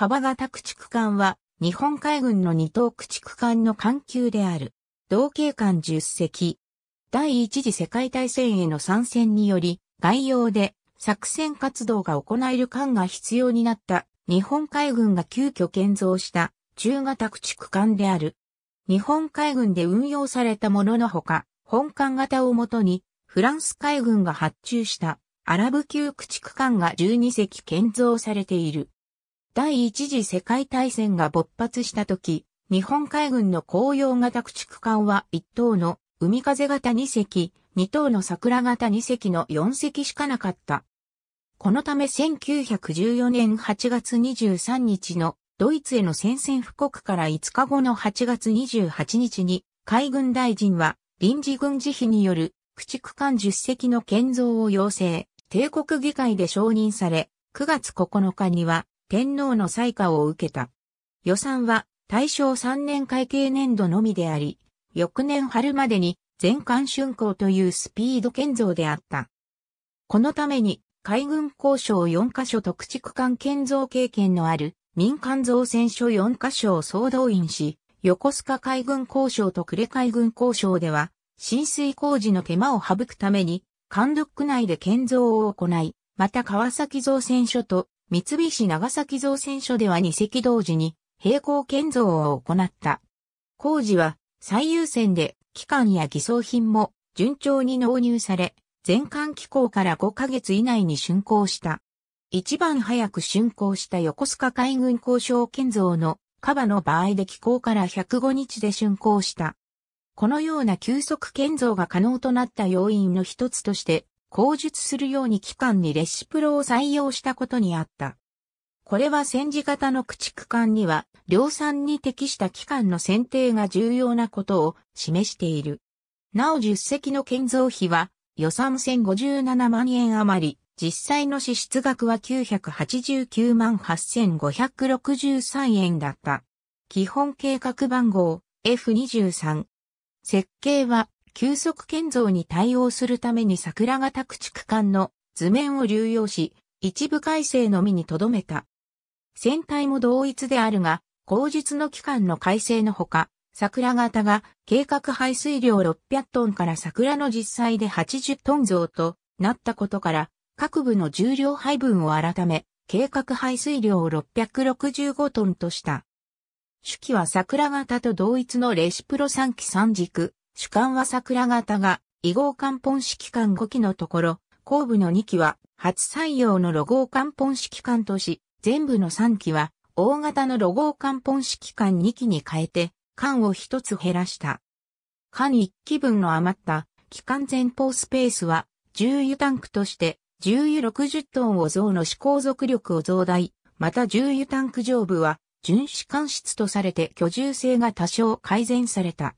川タ駆逐艦は、日本海軍の二等駆逐艦の艦級である、同型艦10隻。第一次世界大戦への参戦により、概要で作戦活動が行える艦が必要になった日本海軍が急遽建造した中型駆逐艦である。日本海軍で運用されたもののほか、本艦型をもとにフランス海軍が発注したアラブ級駆逐艦が12隻建造されている。第一次世界大戦が勃発した時、日本海軍の紅葉型駆逐艦は1等の海風型2隻、2等の桜型2隻の4隻しかなかった。このため1914年8月23日のドイツへの宣戦布告から5日後の8月28日に海軍大臣は臨時軍事費による駆逐艦10隻の建造を要請、帝国議会で承認され、9月9日には天皇の採可を受けた。予算は大正3年会計年度のみであり、翌年春までに全艦竣工というスピード建造であった。このために海軍交渉4カ所特地区間建造経験のある民間造船所4カ所を総動員し、横須賀海軍交渉と呉海軍交渉では、浸水工事の手間を省くために、関独区内で建造を行い、また川崎造船所と三菱長崎造船所では二隻同時に並行建造を行った。工事は最優先で機関や偽装品も順調に納入され、全館機構から5ヶ月以内に竣工した。一番早く竣工した横須賀海軍交渉建造のカバの場合で機構から105日で竣工した。このような急速建造が可能となった要因の一つとして、口述するように機関にレシプロを採用したことにあった。これは戦時型の駆逐艦には量産に適した機関の選定が重要なことを示している。なお10隻の建造費は予算1057万円余り、実際の支出額は989万8563円だった。基本計画番号 F23。設計は急速建造に対応するために桜型駆逐艦の図面を流用し、一部改正のみに留めた。船体も同一であるが、後日の期間の改正のほか、桜型が計画排水量600トンから桜の実際で80トン増となったことから、各部の重量配分を改め、計画排水量を665トンとした。主機は桜型と同一のレシプロ3機3軸、主幹は桜型が、異号漢本式艦5機のところ、後部の2機は、初採用のロゴ漢本式艦とし、全部の3機は、大型のロゴ漢本式艦2機に変えて、艦を1つ減らした。艦1機分の余った機関前方スペースは、重油タンクとして、重油60トンを増の試行続力を増大、また重油タンク上部は、巡視管室とされて居住性が多少改善された。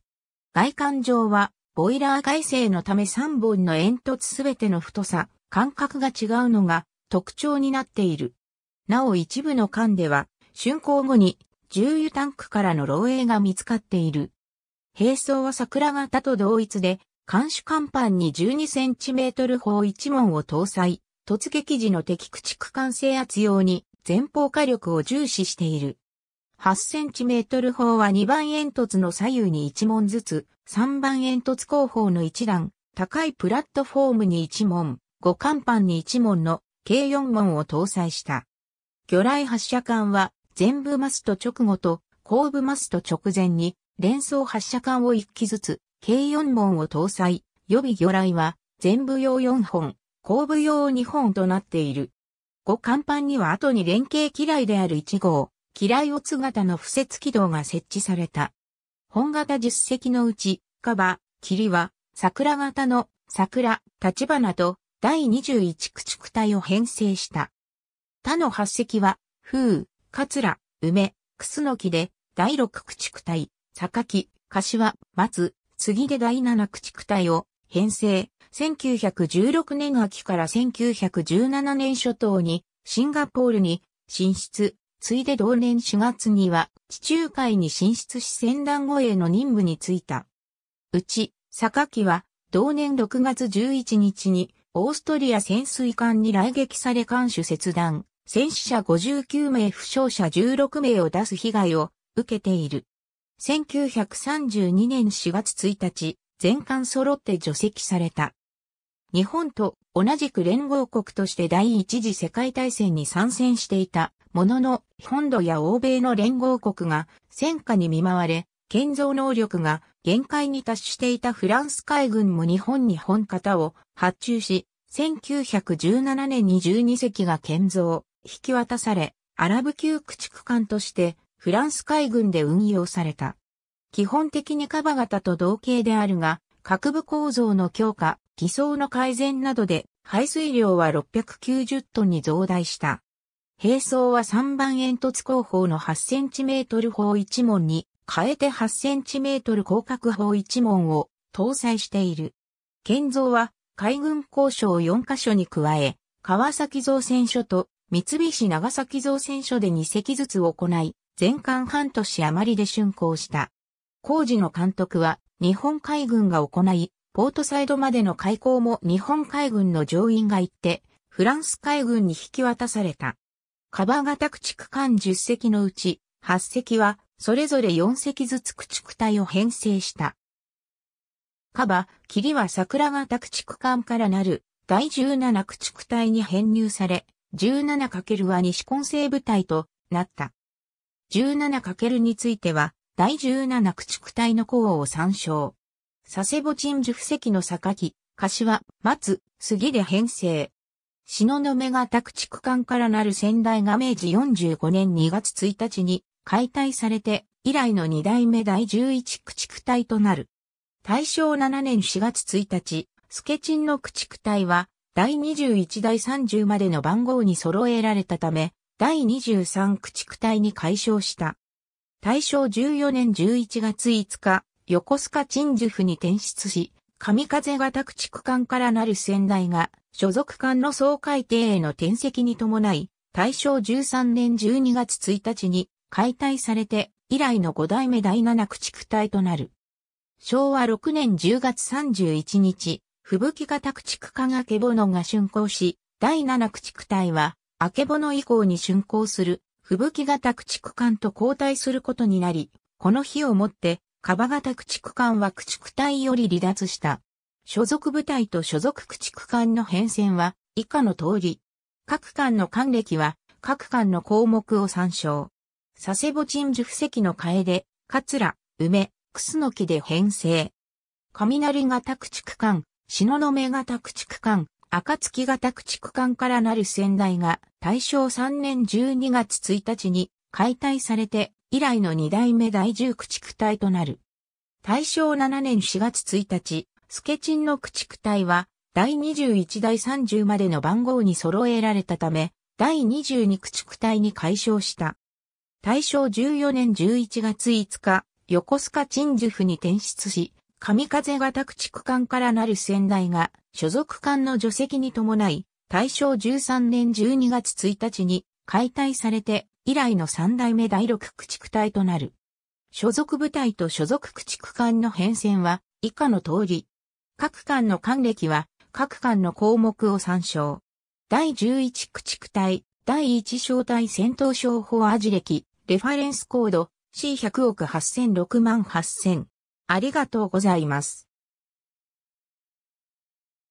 外観上は、ボイラー改正のため3本の煙突すべての太さ、間隔が違うのが特徴になっている。なお一部の間では、竣工後に重油タンクからの漏洩が見つかっている。並走は桜型と同一で、監視甲板に 12cm 砲1門を搭載、突撃時の敵駆逐艦制圧用に前方火力を重視している。8cm 砲は2番煙突の左右に1門ずつ、3番煙突後方の1段、高いプラットフォームに1門、5甲板に1門の計4門を搭載した。魚雷発射管は全部マスト直後と後部マスト直前に連装発射管を1機ずつ、計4門を搭載。予備魚雷は全部用4本、後部用2本となっている。5甲板には後に連携機雷である1号、機雷オツ型の付設軌道が設置された。本型十0隻のうち、カバ、霧は、桜型の桜、立花と第21駆逐隊を編成した。他の八隻は、風、桂、梅、クスノキで、第6駆逐隊、榊、柏、松、次で第7駆逐隊を編成。1916年秋から1917年初頭にシンガポールに進出、ついで同年4月には地中海に進出し戦団護衛の任務に就いた。うち、坂木は同年6月11日にオーストリア潜水艦に来撃され艦首切断、戦死者59名負傷者16名を出す被害を受けている。1932年4月1日、全艦揃って除籍された。日本と同じく連合国として第一次世界大戦に参戦していたものの、本土や欧米の連合国が戦火に見舞われ、建造能力が限界に達していたフランス海軍も日本に本型を発注し、1917年に12隻が建造、引き渡され、アラブ級駆逐艦としてフランス海軍で運用された。基本的にカバ型と同型であるが、各部構造の強化、偽装の改善などで排水量は690トンに増大した。並走は3番煙突後方の8センチメートル砲1門に、変えて8センチメートル広角砲1門を搭載している。建造は海軍交渉4カ所に加え、川崎造船所と三菱長崎造船所で2隻ずつ行い、全館半年余りで竣工した。工事の監督は日本海軍が行い、ポートサイドまでの開港も日本海軍の乗員が行って、フランス海軍に引き渡された。カバ型駆逐艦10隻のうち8隻はそれぞれ4隻ずつ駆逐隊を編成した。カバ、霧は桜型駆逐艦からなる第17駆逐隊に編入され、17× は西根西部隊となった。17× については、第17駆逐隊の補を参照。佐世保鎮守布石の榊、柏、松、杉で編成。の目が宅地区間からなる仙台が明治45年2月1日に解体されて、以来の2代目第11駆逐隊となる。大正7年4月1日、スケチンの駆逐隊は、第21第30までの番号に揃えられたため、第23駆逐隊に解消した。大正14年11月5日、横須賀鎮守府に転出し、神風型駆逐艦からなる仙台が所属艦の総海底への転籍に伴い、大正13年12月1日に解体されて、以来の5代目第7駆逐隊となる。昭和6年10月31日、吹雪型駆逐艦あけぼのが竣工し、第7駆逐隊は、あけぼの以降に竣工する、吹雪型駆逐艦と交代することになり、この日をもって、カバ型駆逐艦は駆逐隊より離脱した。所属部隊と所属駆逐艦の変遷は以下の通り。各艦の艦歴は各艦の項目を参照。佐世保鎮守布石の楓、桂、梅、楠木で編成。雷型駆逐艦、の目型駆逐艦、暁型駆逐艦からなる先代が大正3年12月1日に解体されて以来の2代目第10駆逐隊となる。大正7年4月1日、スケチンの駆逐隊は、第21第30までの番号に揃えられたため、第22駆逐隊に改称した。大正14年11月5日、横須賀陳守府に転出し、神風型駆逐艦からなる先代が、所属艦の除籍に伴い、大正13年12月1日に解体されて、以来の三代目第6駆逐隊となる。所属部隊と所属駆逐艦の変遷は、以下の通り、各館の還歴は、各館の項目を参照。第11駆逐隊、第1小隊戦闘商法アジ歴、レファレンスコード C100 億8006万8000。ありがとうございます。